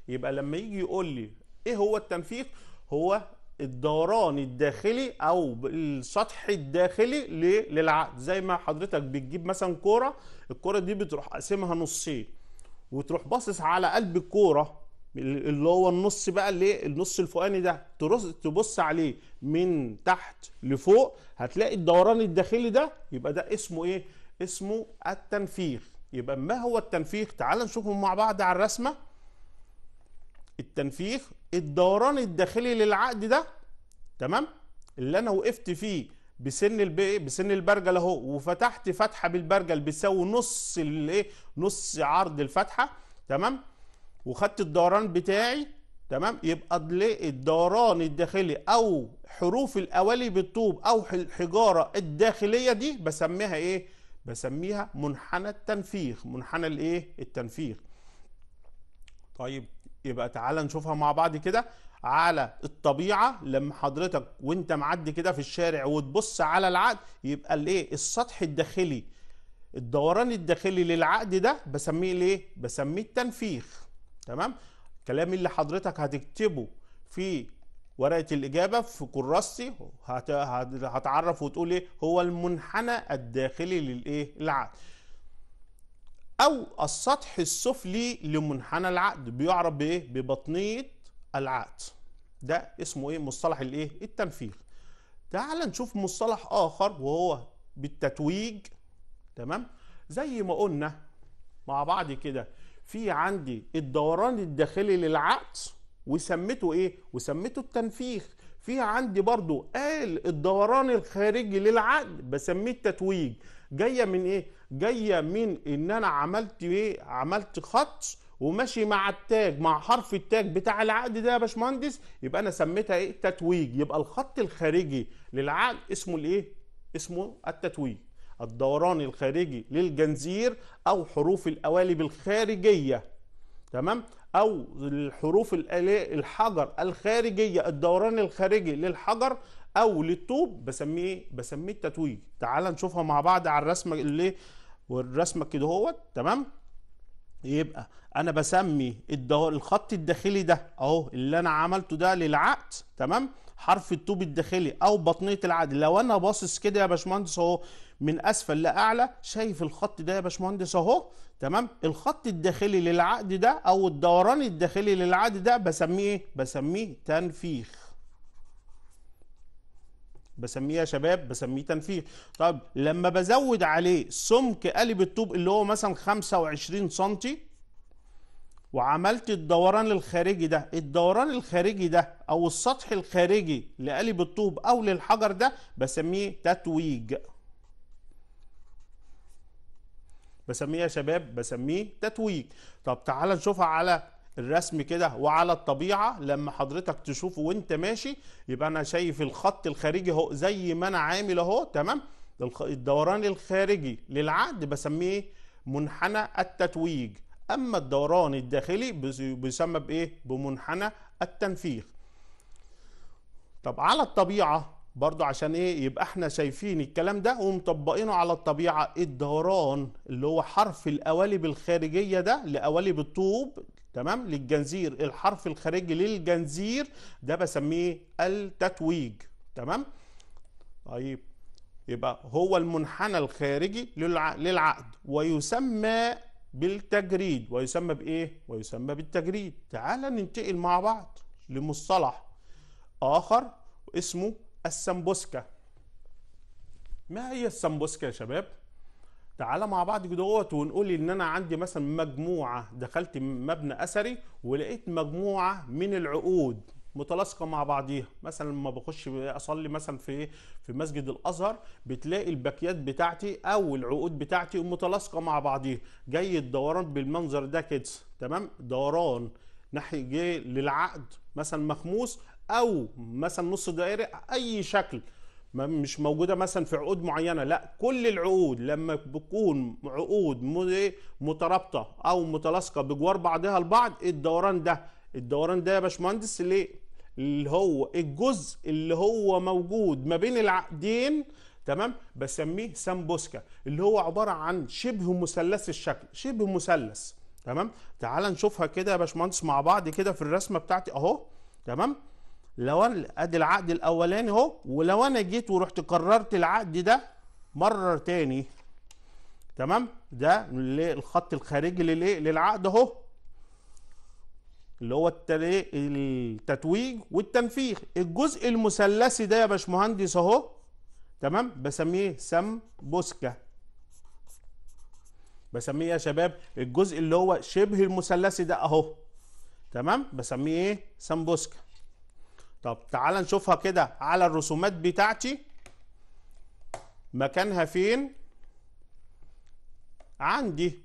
يبقى لما يجي يقول لي ايه هو التنفيخ هو الدوران الداخلي او السطح الداخلي للعقد زي ما حضرتك بتجيب مثلا كوره الكوره دي بتروح قاسمها نصين وتروح باصص على قلب الكوره اللي هو النص بقى اللي إيه؟ النص الفوقاني ده تبص عليه من تحت لفوق هتلاقي الدوران الداخلي ده يبقى ده اسمه ايه اسمه التنفيخ يبقى ما هو التنفيخ تعال نشوفهم مع بعض على الرسمه التنفيخ الدوران الداخلي للعقد ده تمام اللي انا وقفت فيه بسن البي بسن البرجل اهو وفتحت فتحه بالبرجل بتساوي نص الايه نص عرض الفتحه تمام وخدت الدوران بتاعي تمام يبقى إيه، الدوران الداخلي او حروف الاوالي بالطوب او الحجاره الداخليه دي بسميها ايه بسميها منحنى التنفيخ منحنى الايه التنفيخ طيب يبقى تعالى نشوفها مع بعض كده على الطبيعه لما حضرتك وانت معدي كده في الشارع وتبص على العقد يبقى الايه السطح الداخلي الدوران الداخلي للعقد ده بسميه الايه بسميه التنفيخ تمام الكلام اللي حضرتك هتكتبه في ورقه الاجابه في كراستي هتعرف وتقول ايه هو المنحنى الداخلي للايه العقد او السطح السفلي لمنحنى العقد بيعرف بايه ببطنيه العقد ده اسمه ايه مصطلح الايه التنفيذ تعال نشوف مصطلح اخر وهو بالتتويج تمام زي ما قلنا مع بعض كده في عندي الدوران الداخلي للعقد وسميته ايه وسميته التنفيخ في عندي برضو السائل الدوران الخارجي للعقل بسميه التتويج جايه من ايه جايه من ان انا عملت ايه عملت خط وماشي مع التاج مع حرف التاج بتاع العقد ده يا باشمهندس يبقى انا سميتها ايه تتويج يبقى الخط الخارجي للعقد اسمه الايه اسمه التتويج الدوران الخارجي للجنزير او حروف القوالب الخارجيه تمام او الحروف الحجر الخارجيه الدوران الخارجي للحجر او للطوب بسميه ايه بسميه التتويج تعال نشوفها مع بعض على الرسمه اللي والرسمه كده اهوت تمام يبقى انا بسمي الخط الداخلي ده اهو اللي انا عملته ده للعقد تمام حرف الطوب الداخلي او بطنيه العقد لو انا باصص كده يا باشمهندس اهو من اسفل لاعلى شايف الخط ده يا باشمهندس اهو تمام الخط الداخلي للعقد ده او الدوران الداخلي للعقد ده بسميه ايه بسميه تنفيخ بسميه يا شباب بسميه تنفيخ طب لما بزود عليه سمك قالب الطوب اللي هو مثلا 25 سم وعملت الدوران الخارجي ده الدوران الخارجي ده او السطح الخارجي لقالب الطوب او للحجر ده بسميه تتويج بسميه يا شباب بسميه تتويج طب تعال نشوفها على الرسم كده وعلى الطبيعة لما حضرتك تشوفه وانت ماشي يبقى انا شايف الخط الخارجي اهو زي ما انا عامل اهو تمام الدوران الخارجي للعقد بسميه منحنى التتويج أما الدوران الداخلي بيسمى بإيه؟ بمنحنى التنفيخ طب على الطبيعة برضو عشان ايه يبقى احنا شايفين الكلام ده ومطبقينه على الطبيعة الدوران اللي هو حرف القوالب الخارجية ده لقوالب الطوب تمام للجنزير الحرف الخارجي للجنزير ده بسميه التتويج تمام طيب يبقى هو المنحنى الخارجي للعقد ويسمى بالتجريد ويسمى بايه ويسمى بالتجريد تعال ننتقل مع بعض لمصطلح اخر اسمه السمبوسكا ما هي السمبوسكا يا شباب تعالى مع بعض كده ونقول ان انا عندي مثلا مجموعه دخلت مبنى اثري ولقيت مجموعه من العقود متلاصقه مع بعضيها مثلا لما بخش اصلي مثلا في إيه؟ في مسجد الازهر بتلاقي الباكيات بتاعتي او العقود بتاعتي متلاصقه مع بعضيها جاي الدوران بالمنظر ده كده تمام دوران ناحيه جه للعقد مثلا مخموس او مثلا نص دائري اي شكل مش موجوده مثلا في عقود معينه لا كل العقود لما بتكون عقود إيه؟ مترابطه او متلاصقه بجوار بعضها البعض الدوران ده الدوران ده يا باشمهندس ليه اللي هو الجزء اللي هو موجود ما بين العقدين تمام بسميه سامبوسكا اللي هو عباره عن شبه مثلث الشكل شبه مثلث تمام تعال نشوفها كده يا باشمهندس مع بعض كده في الرسمه بتاعتي اهو تمام لو انا ادي العقد الاولاني اهو ولو انا جيت ورحت كررت العقد ده مرر تاني تمام ده للخط الخارجي للايه للعقد اهو اللي هو التلي... التتويج والتنفيخ الجزء المثلثي ده يا باشمهندس اهو تمام بسميه سم بوسكه بسميه يا شباب الجزء اللي هو شبه المثلثي ده اهو تمام بسميه ايه سمبوسكا طب تعال نشوفها كده على الرسومات بتاعتي مكانها فين عندي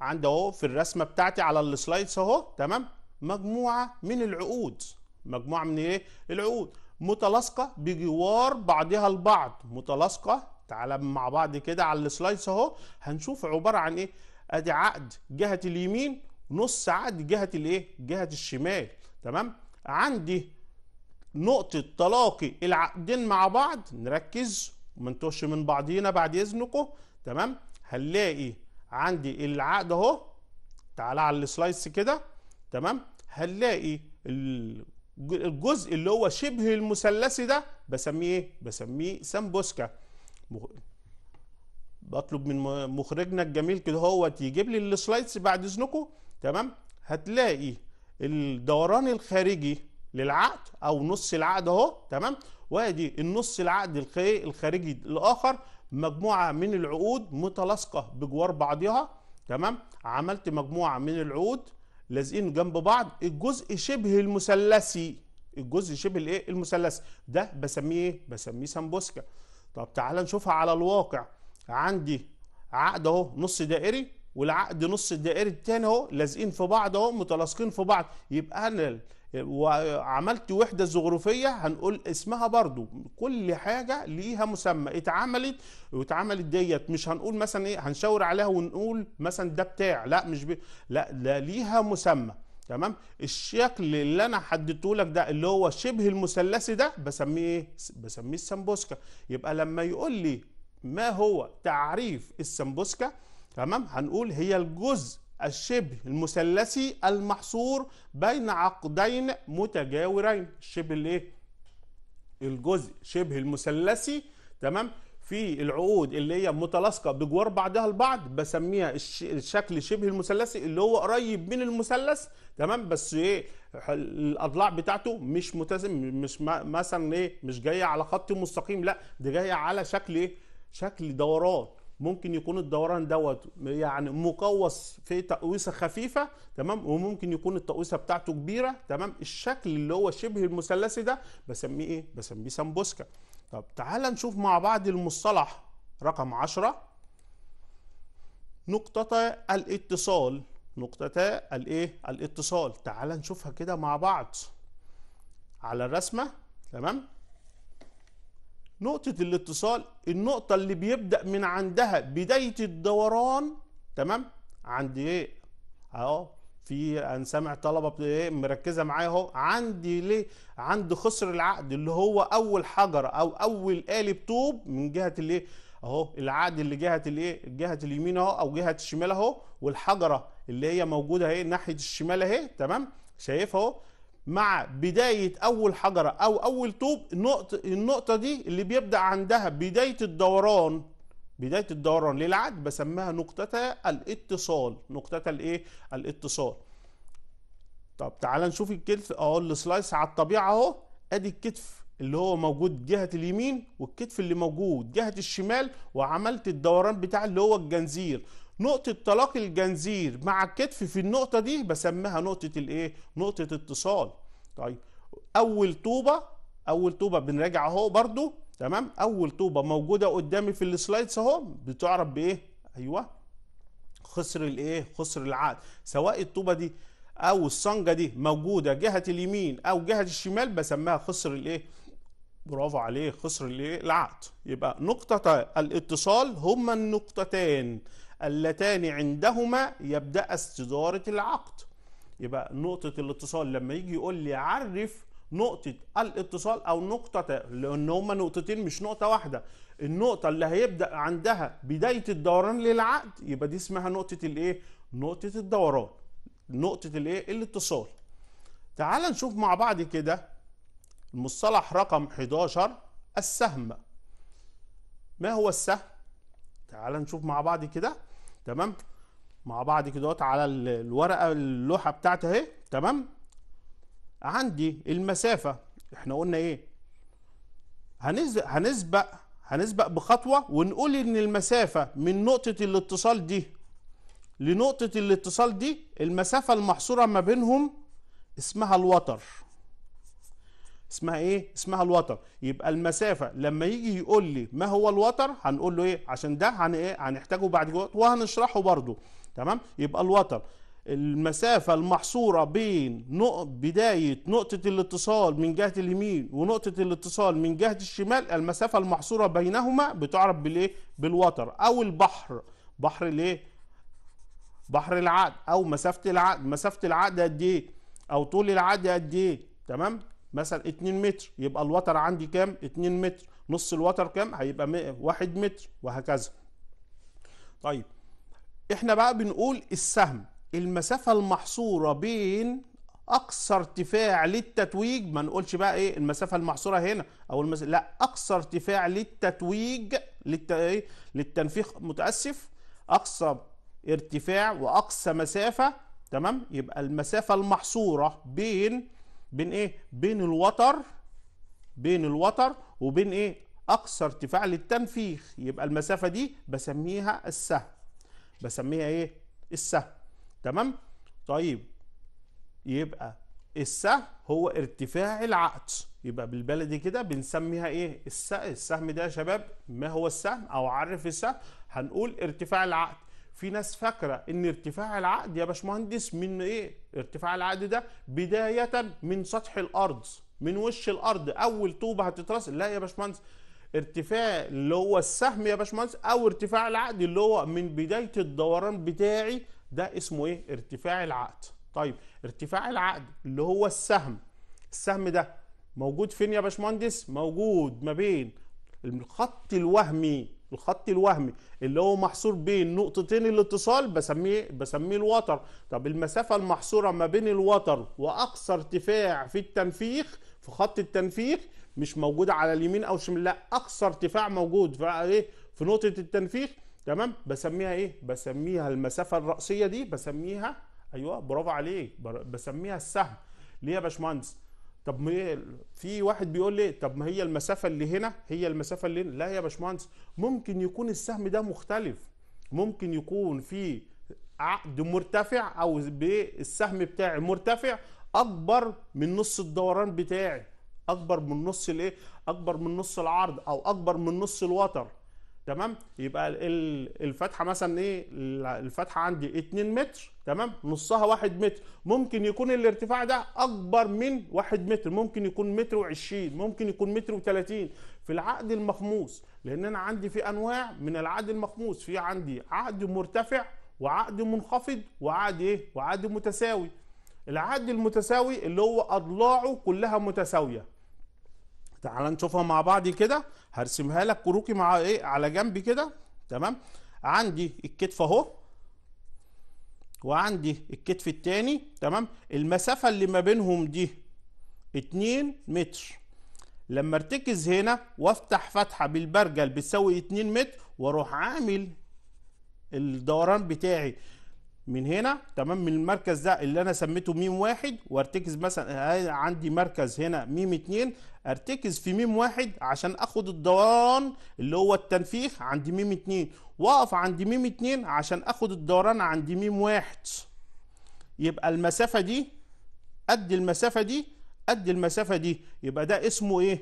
عندي اهو في الرسمه بتاعتي على السلايدز اهو تمام مجموعه من العقود مجموعه من ايه العقود متلاصقه بجوار بعضها البعض متلاصقه تعالى مع بعض كده على السلايدز اهو هنشوف عباره عن ايه ادي عقد جهه اليمين نص عقد جهه الايه جهه الشمال تمام عندي نقطه تلاقي العقدين مع بعض نركز وما من بعضينا بعد اذنكم تمام هنلاقي عندي العقد اهو تعالى على السلايس كده تمام هنلاقي الجزء اللي هو شبه المثلثي ده بسميه ايه بسميه سامبوسكا بطلب من مخرجنا الجميل كده هو يجيب لي السلايس بعد اذنكم تمام هتلاقي الدوران الخارجي للعقد او نص العقد اهو تمام وادي النص العقد الخارجي الاخر مجموعه من العقود متلاصقه بجوار بعضها تمام عملت مجموعه من العقود لازقين جنب بعض الجزء شبه المثلثي الجزء شبه الايه المثلثي ده بسميه ايه بسميه سمبوسكا طب تعال نشوفها على الواقع عندي عقد اهو نص دائري والعقد نص الدائري التاني اهو لازقين في بعض اهو متلاصقين في بعض يبقى انا وعملت وحده زخرفيه هنقول اسمها برضو كل حاجه ليها مسمى اتعملت واتعملت ديت مش هنقول مثلا ايه هنشاور عليها ونقول مثلا ده بتاع لا مش بي... لا ده ليها مسمى تمام الشكل اللي انا حددته لك ده اللي هو شبه المثلثي ده بسميه ايه بسميه السمبوسكه يبقى لما يقول لي ما هو تعريف السمبوسكه تمام هنقول هي الجزء الشبه المثلثي المحصور بين عقدين متجاورين الشبه الايه الجزء شبه المثلثي تمام في العقود اللي هي متلاصقه بجوار بعضها البعض بسميها الشكل شبه المثلثي اللي هو قريب من المثلث تمام بس ايه الاضلاع بتاعته مش متزن مش مثلا ايه مش جايه على خط مستقيم لا دي جايه على شكل ايه شكل دوران ممكن يكون الدوران دوت يعني مقوس في تقويسه خفيفه تمام وممكن يكون التقويسه بتاعته كبيره تمام الشكل اللي هو شبه المثلثي ده بسميه ايه بسميه سمبوسكا طب تعال نشوف مع بعض المصطلح رقم 10 نقطتا الاتصال نقطتا الايه الاتصال تعال نشوفها كده مع بعض على الرسمه تمام نقطة الاتصال النقطة اللي بيبدأ من عندها بداية الدوران تمام عند ايه اهو في انا سامع طلبه إيه؟ مركزه معايا اهو عندي ليه عند خصر العقد اللي هو اول حجر او اول قالب طوب من جهه الايه اهو العقد اللي جهه الايه جهه اليمين اهو او جهه الشمال اهو والحجره اللي هي موجوده اهي ناحيه الشمال اهي تمام شايفها اهو مع بداية أول حجرة أو أول طوب النقطة, النقطة دي اللي بيبدأ عندها بداية الدوران بداية الدوران للعد بسميها نقطة الاتصال نقطة الايه الاتصال طب تعال نشوف الكتف اهو السلايس على الطبيعة اهو ادي الكتف اللي هو موجود جهة اليمين والكتف اللي موجود جهة الشمال وعملت الدوران بتاع اللي هو الجنزير نقطة تلاقي الجنزير مع الكتف في النقطة دي بسميها نقطة الايه؟ نقطة اتصال. طيب أول طوبة أول طوبة بنراجع أهو برضو تمام؟ أول طوبة موجودة قدامي في السلايدز أهو بتعرف بإيه؟ أيوه خسر الإيه؟ خسر العقد، سواء الطوبة دي أو الصنجة دي موجودة جهة اليمين أو جهة الشمال بسميها خسر الإيه؟ برافو عليه خسر الايه؟ العقد يبقى نقطة الاتصال هما النقطتان اللتان عندهما يبدأ استدارة العقد يبقى نقطة الاتصال لما يجي يقول لي عرف نقطة الاتصال أو نقطة لأن هما نقطتين مش نقطة واحدة النقطة اللي هيبدأ عندها بداية الدوران للعقد يبقى دي اسمها نقطة الإيه؟ نقطة الدوران نقطة الإيه؟ الاتصال تعال نشوف مع بعض كده المصطلح رقم 11 السهم ما هو السهم؟ تعال نشوف مع بعض كده تمام مع بعض كده على الورقه اللوحه بتاعتي اهي تمام عندي المسافه احنا قلنا ايه هنسبق هنسبق بخطوه ونقول ان المسافه من نقطه الاتصال دي لنقطه الاتصال دي المسافه المحصوره ما بينهم اسمها الوتر اسمها ايه اسمها الوتر يبقى المسافه لما يجي يقول لي ما هو الوتر هنقول له ايه عشان ده هن ايه هنحتاجه بعد جوه وهنشرحه برده تمام يبقى الوتر المسافة المحصورة بين نق... بداية نقطة الاتصال من جهة اليمين ونقطة الاتصال من جهة الشمال المسافة المحصورة بينهما بتعرف بالايه؟ بالوتر أو البحر بحر الايه؟ بحر العقد أو مسافة العقد مسافة العقد قد إيه؟ أو طول العقد قد إيه؟ تمام؟ مثلا 2 متر يبقى الوتر عندي كام 2 متر نص الوتر كام هيبقى 1 متر وهكذا طيب احنا بقى بنقول السهم المسافة المحصورة بين أقصى ارتفاع للتتويج ما نقولش بقى إيه المسافة المحصورة هنا أو المس... لا أقصى ارتفاع للتتويج للت... إيه؟ للتنفيخ متأسف أقصى ارتفاع وأقصى مسافة تمام يبقى المسافة المحصورة بين بين ايه بين الوتر بين الوتر وبين ايه اقصى ارتفاع للتنفيخ يبقى المسافه دي بسميها السهم بسميها ايه السهم تمام طيب يبقى السهم هو ارتفاع العقد يبقى بالبلدي كده بنسميها ايه السهم السهم ده يا شباب ما هو السهم او عرف السهم هنقول ارتفاع العقد في ناس فاكره ان ارتفاع العقد يا باشمهندس من ايه؟ ارتفاع العقد ده بدايه من سطح الارض من وش الارض اول طوبه هتترسم لا يا باشمهندس ارتفاع اللي هو السهم يا باشمهندس او ارتفاع العقد اللي هو من بدايه الدوران بتاعي ده اسمه ايه؟ ارتفاع العقد. طيب ارتفاع العقد اللي هو السهم السهم ده موجود فين يا باشمهندس؟ موجود ما بين الخط الوهمي الخط الوهمي اللي هو محصور بين نقطتين الاتصال بسميه بسميه الوتر طب المسافه المحصوره ما بين الوتر واقصى ارتفاع في التنفيخ في خط التنفيخ مش موجوده على اليمين او الشمال لا اقصى ارتفاع موجود في ايه في نقطه التنفيخ تمام بسميها ايه بسميها المسافه الراسيه دي بسميها ايوه برافو عليك بسميها السهم ليه يا باشمهندس طب ما في واحد بيقول لي طب ما هي المسافه اللي هنا هي المسافه اللي هنا لا يا باشمهندس ممكن يكون السهم ده مختلف ممكن يكون في عقد مرتفع او السهم بتاعي مرتفع اكبر من نص الدوران بتاعي اكبر من نص الايه اكبر من نص العرض او اكبر من نص الوتر تمام يبقى الفتحه مثلا ايه الفتحه عندي 2 متر تمام نصها 1 متر ممكن يكون الارتفاع ده اكبر من 1 متر ممكن يكون متر و20 ممكن يكون متر و30 في العقد المخموس لان انا عندي في انواع من العقد المخموس في عندي عقد مرتفع وعقد منخفض وعقد ايه وعقد متساوي العقد المتساوي اللي هو اضلاعه كلها متساويه تعال نشوفها مع بعض كده هرسمها لك كروكي مع ايه على جنب كده تمام عندي الكتف اهو وعندي الكتف التاني تمام المسافة اللي ما بينهم دي 2 متر لما ارتكز هنا وافتح فتحة بالبرجل بتساوي 2 متر واروح عامل الدوران بتاعي من هنا تمام من المركز ده اللي انا سميته ميم واحد وارتكز مثلا آه، عندي مركز هنا ميم اتنين ارتكز في ميم واحد عشان اخد الدوران اللي هو التنفيخ عند ميم اتنين واقف عند ميم اتنين عشان اخد الدوران عند ميم واحد يبقى المسافة دي قد المسافة دي قد المسافة دي يبقى ده اسمه ايه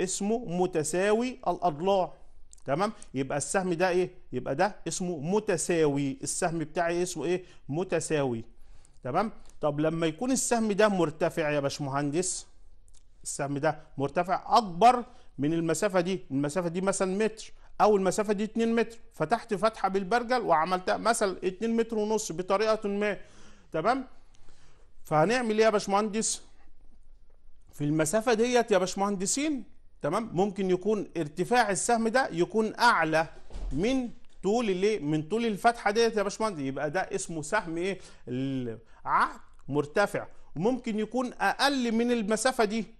اسمه متساوي الاضلاع تمام يبقى السهم ده ايه يبقى ده اسمه متساوي السهم بتاعي اسمه ايه متساوي تمام طب لما يكون السهم ده مرتفع يا باشمهندس السهم ده مرتفع اكبر من المسافه دي المسافه دي مثلا متر او المسافه دي 2 متر فتحت فتحه بالبرجل وعملتها مثلا 2 متر ونص بطريقه ما تمام فهنعمل ايه يا باشمهندس في المسافه ديت يا باشمهندسين تمام ممكن يكون ارتفاع السهم ده يكون اعلى من طول اللي من طول الفتحه ديت يا باشمهندس يبقى ده اسمه سهم ايه العقد مرتفع وممكن يكون اقل من المسافه دي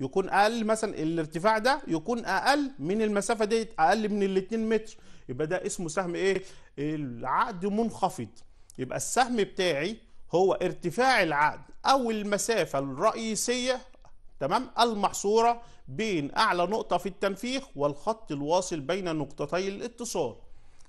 يكون اقل مثلا الارتفاع ده يكون اقل من المسافه ديت اقل من ال 2 متر يبقى ده اسمه سهم ايه العقد منخفض يبقى السهم بتاعي هو ارتفاع العقد او المسافه الرئيسيه تمام المحصوره بين اعلى نقطه في التنفيخ والخط الواصل بين نقطتي الاتصال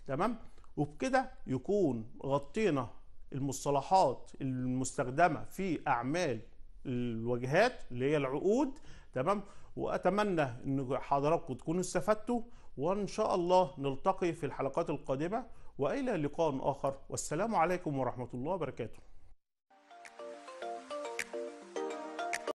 تمام وبكده يكون غطينا المصطلحات المستخدمه في اعمال الواجهات اللي هي العقود تمام واتمنى ان حضراتكم تكونوا استفدتوا وان شاء الله نلتقي في الحلقات القادمه والى لقاء اخر والسلام عليكم ورحمه الله وبركاته